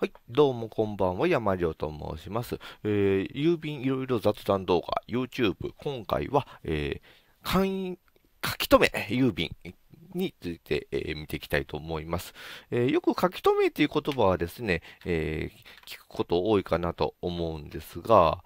はい、どうもこんばんは、山城と申します。えー、郵便いろいろ雑談動画、YouTube、今回は、えー、簡易書き留め郵便について、えー、見ていきたいと思います。えー、よく書き留めという言葉はですね、えー、聞くこと多いかなと思うんですが、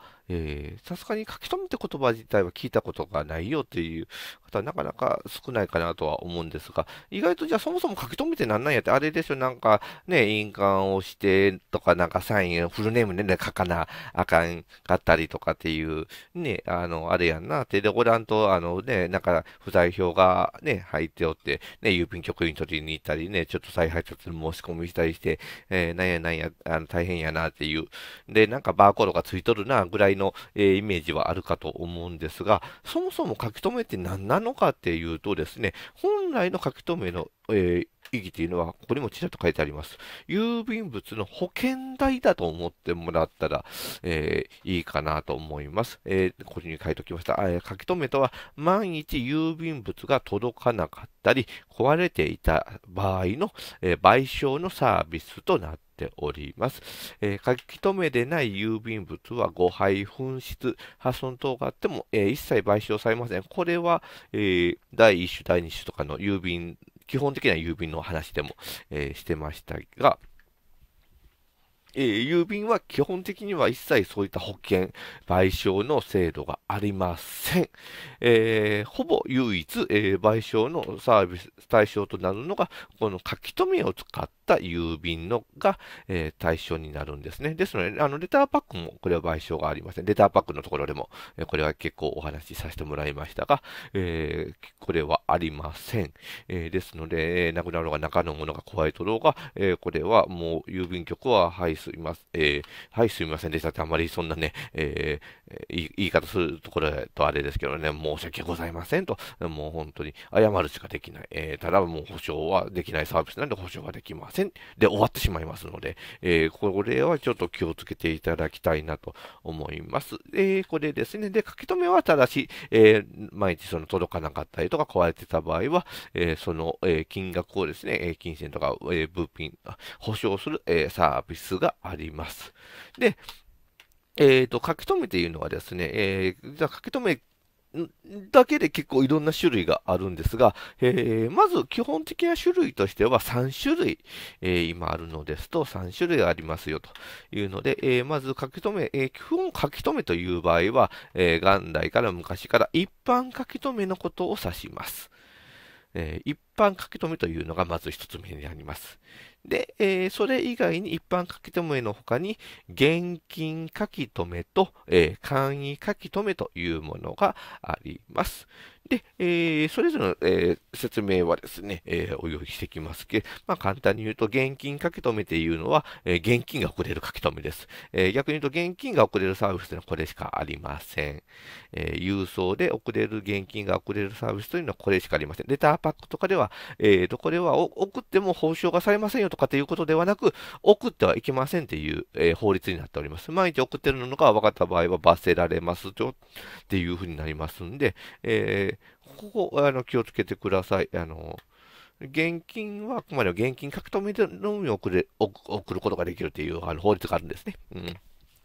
さすがに書き留めって言葉自体は聞いたことがないよという方はなかなか少ないかなとは思うんですが、意外とじゃあそもそも書き留めてなんなんやって、あれでしょ、なんかね、印鑑をしてとか、なんかサイン、フルネームで、ね、書かなあかんかったりとかっていう、ね、あの、あれやんなって、で、ご覧と、あのね、なんか不在票がね、入っておって、ね、郵便局に取りに行ったりね、ちょっと再配達申し込みしたりして、えー、なんやなんや、あの大変やなっていう、で、なんかバーコードがついとるなぐらいの、えー、イメージはあるかと思うんですが、そもそも書き留めって何なんのかっていうとですね、本来の書き留めの、えー意義というのは、ここにもちらっと書いてあります。郵便物の保険代だと思ってもらったら、えー、いいかなと思います。えー、こに書いておきました。書き留めとは、万一郵便物が届かなかったり、壊れていた場合の、えー、賠償のサービスとなっております、えー、書き留めでない郵便物は誤配、紛失、破損等があっても、えー、一切賠償されません。これは、えー、第1種、第2種とかの郵便基本的には郵便の話でも、えー、してましたが、えー、郵便は基本的には一切そういった保険、賠償の制度がありません。えー、ほぼ唯一、えー、賠償のサービス対象となるのが、この書き留めを使っが郵便のが、えー、対象になるんですね。ですので、あの、レターパックもこれは賠償がありません。レターパックのところでも、えこれは結構お話しさせてもらいましたが、えー、これはありません。えー、ですので、えー、亡くなるのが中のものが壊れとろうが、えこれはもう郵便局は、はい、すいません、えはい、すいませんでしたってあまりそんなね、え言い方するところだとあれですけどね、申し訳ございませんと、もう本当に謝るしかできない。えただもう保証はできないサービスなんで保証はできません。せんで終わってしまいますので、えー、これはちょっと気をつけていただきたいなと思います。えー、これですね。で、書き留めはただし、えー、毎日その届かなかったりとか壊れてた場合は、えー、その、え金額をですね、え金銭とか、え物品、保証する、えサービスがあります。で、えっ、ー、と、書き留めていうのはですね、えー、じゃ書き留めだけで結構いろんな種類があるんですが、えー、まず基本的な種類としては3種類、えー、今あるのですと3種類ありますよというので、えー、まず書き留め、え基本書き留めという場合は、え元来から昔から一般書き留めのことを指します。えー、一般書き留めというのがまず一つ目になります。で、えー、それ以外に一般書き留めの他に、現金書き留めと、えー、簡易書き留めというものがあります。で、えー、それぞれの、えー、説明はですね、えー、お用意してきますけど、まあ、簡単に言うと、現金書き留めっていうのは、えー、現金が送れる書き留めです、えー。逆に言うと、現金が送れるサービスというのはこれしかありません。えー、郵送で送れる現金が送れるサービスというのはこれしかありません。レターパックとかでは、えー、とこれは送っても報酬がされませんよとかということではなく、送ってはいけませんという、えー、法律になっております。毎日送ってるのは分かった場合は罰せられますよっていうふうになりますんで、えーここ、あの、気をつけてください。あの、現金はあくまでも現金書き留めのみ送れ送ることができるというあの法律があるんですね。うん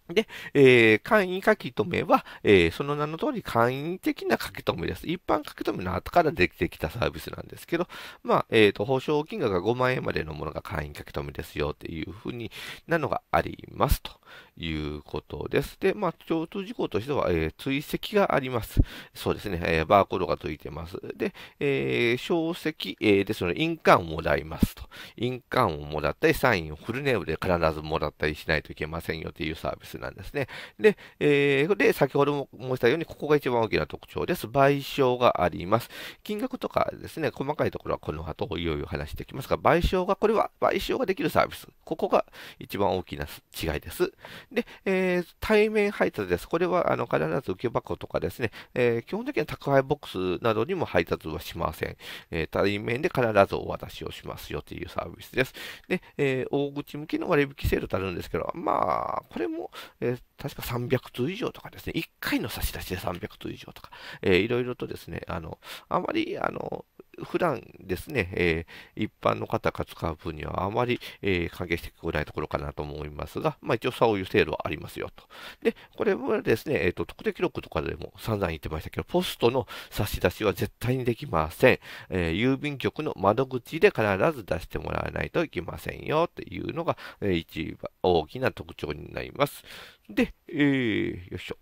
で、えー、簡易書き留めは、えー、その名の通り簡易的な書き留めです。一般書き留めの後からできてきたサービスなんですけど、まあ、えっ、ー、と、保証金額が5万円までのものが簡易書き留めですよっていうふうになのがありますと。いうことです。で、まあ、共通事項としては、えー、追跡があります。そうですね、えー、バーコードがついてます。で、えー、小籍、えー、ですので、印鑑をもらいますと。印鑑をもらったり、サインをフルネームで必ずもらったりしないといけませんよというサービスなんですね。で、えー、で、先ほども申したように、ここが一番大きな特徴です。賠償があります。金額とかですね、細かいところはこの後、いよいよ話していきますが、賠償が、これは賠償ができるサービス。ここが一番大きな違いです。で、えー、対面配達です。これはあの必ず受け箱とかですね、えー、基本的には宅配ボックスなどにも配達はしません。えー、対面で必ずお渡しをしますよというサービスです。で、え大口向けの割引セールとあるんですけど、まあ、これも、え確か300通以上とかですね、1回の差し出しで300通以上とか、えー、いろいろとですね、あの、あまり、あの、普段ですね、えー、一般の方が使う分にはあまり、えー、関係してこないところかなと思いますが、まあ、一応そういう制度はありますよと。で、これはですね、えっ、ー、と、特定記録とかでも散々言ってましたけど、ポストの差し出しは絶対にできません。え郵便局の窓口で必ず出してもらわないといけませんよというのが、えー、一番大きな特徴になります。で、えー、よいしょ。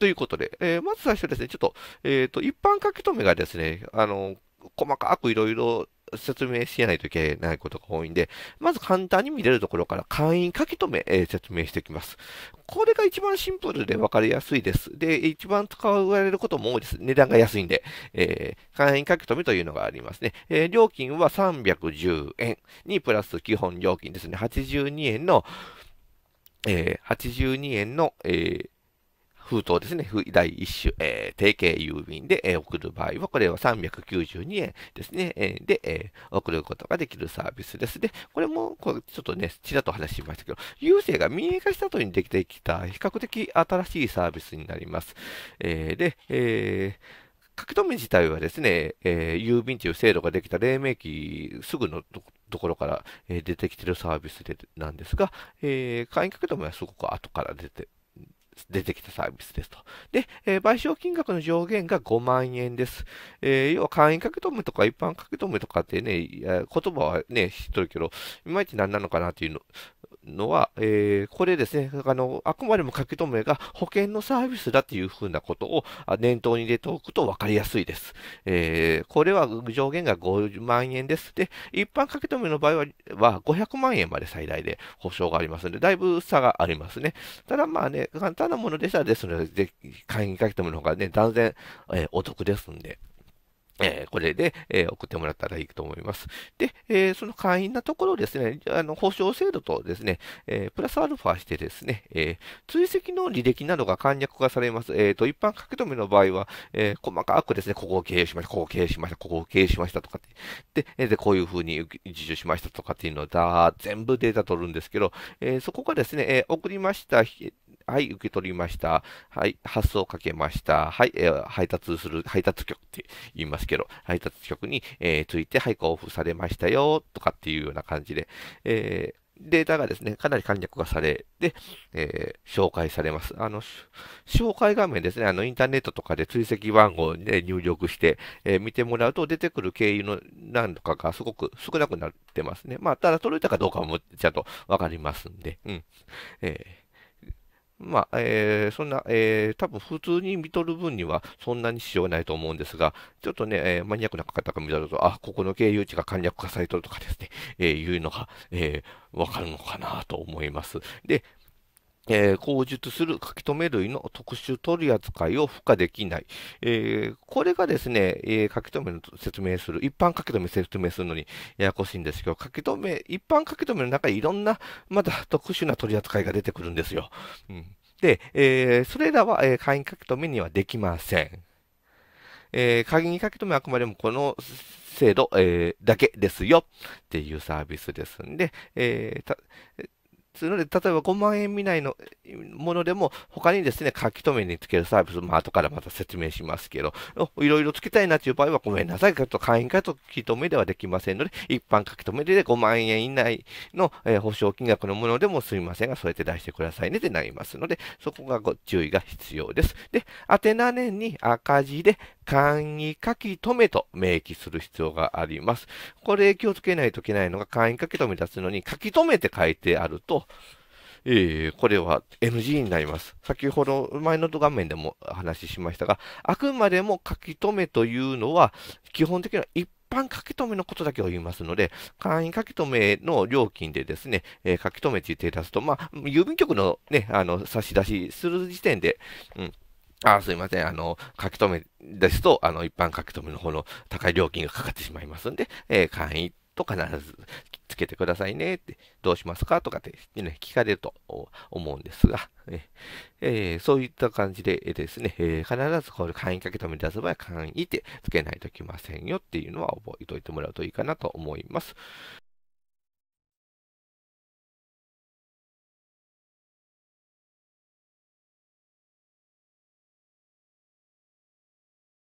ということで、えー、まず最初ですね、ちょっと、えっ、ー、と、一般書き留めがですね、あの、細かくいろいろ説明しないといけないことが多いんで、まず簡単に見れるところから簡易書き留め、えー、説明していきます。これが一番シンプルで分かりやすいです。で、一番使われることも多いです。値段が安いんで、えー、簡易書き留めというのがありますね。えー、料金は310円にプラス基本料金ですね。82円の、えー、82円の、えー封筒ですね、第1種、えー、定型郵便で、えー、送る場合は、これは392円ですね、えー、で、えー、送ることができるサービスです。で、これも、これちょっとね、ちらっと話しましたけど、郵政が民営化した後にできてきた、比較的新しいサービスになります。えー、で、えー、書き留め自体はですね、えー、郵便という制度ができた黎明期すぐのところから、えー、出てきてるサービスでなんですが、えー、会員書き留めはすごく後から出て出てきたサービスですと。で、えー、賠償金額の上限が5万円です。えー、要は簡易書き留めとか一般書き留めとかってね、言葉はね、知っとるけど、いまいち何なのかなっていうののは、えー、これですね、あの、あくまでも書き留めが保険のサービスだというふうなことを念頭に入れておくと分かりやすいです。えー、これは上限が5万円です。で、一般書き留めの場合はは500万円まで最大で保証がありますので、だいぶ差がありますね。ただまあね、簡単なものでしたらですので、ぜひ、会員にかけてもらう方がね、断然、えー、お得ですんで。えー、これで、えー、送ってもらったらいいと思います。で、えー、その会員なところですね、あの、保証制度とですね、えプラスアルファしてですね、え追跡の履歴などが簡略化されます。えっ、と、一般書き留めの場合は、え細かくですね、ここを経営しました、ここを経営しました、ここを経営しましたとかって、で、えでこういうふうに自受しましたとかっていうのをだ全部データ取るんですけど、えそこがですね、え送りました、はい、受け取りました。はい、発送をかけました。はい、えー、配達する、配達局って言いますけど、配達局に、えー、ついて、はい、交付されましたよ、とかっていうような感じで、えーデータがですね、かなり簡略化されで、えー、紹介されます。あの、紹介画面ですね、あの、インターネットとかで追跡番号で入力して、えー、見てもらうと、出てくる経由の何とかがすごく少なくなってますね。まあ、ただ取れたかどうかもちゃんとわかりますんで、うん。えーまあ、えー、そんな、えー、多分普通に見とる分にはそんなに支障ないと思うんですが、ちょっとね、えー、マニアックな方が見とると、あ、ここの経由地が簡略化されとるとかですね、えー、いうのが、えー、わかるのかなと思います。で、えー、口述する書き留め類の特殊取り扱いを付加できない。えー、これがですね、えー、書き留めの説明する、一般書き留め説明するのにややこしいんですけど、書き留め、一般書き留めの中にいろんな、まだ特殊な取り扱いが出てくるんですよ。うん、で、えそれらは、え会員書き留めにはできません。え会員書き留めはあくまでもこの制度、えだけですよっていうサービスですんで、えーつうので、例えば5万円未内のものでも、他にですね、書き留めにつけるサービス、まあ、後からまた説明しますけど、いろいろつけたいなという場合は、ごめんなさい、と会員書き留めではできませんので、一般書き留めで5万円以内の、えー、保証金額のものでもすみませんが、そうやって出してくださいねってなりますので、そこがご注意が必要です。で、宛名年に赤字で簡易書き留めと明記する必要があります。これ気をつけないといけないのが簡易書き留め出すのに書き留めて書いてあると、えー、これは NG になります。先ほど前の画面でもお話ししましたが、あくまでも書き留めというのは、基本的には一般書き留めのことだけを言いますので、簡易書き留めの料金でですね、えー、書き留めって手出すと、まあ、郵便局のね、あの、差し出しする時点で、うん、あすいません。あの、書き留めですと、あの、一般書き留めの方の高い料金がかかってしまいますんで、えー、簡易と必ずつけてくださいねって、どうしますかとかって、ね、聞かれると思うんですが、えー、そういった感じでですね、えー、必ずこれ簡易書き留め出す場合は簡易ってつけないといけませんよっていうのは覚えておいてもらうといいかなと思います。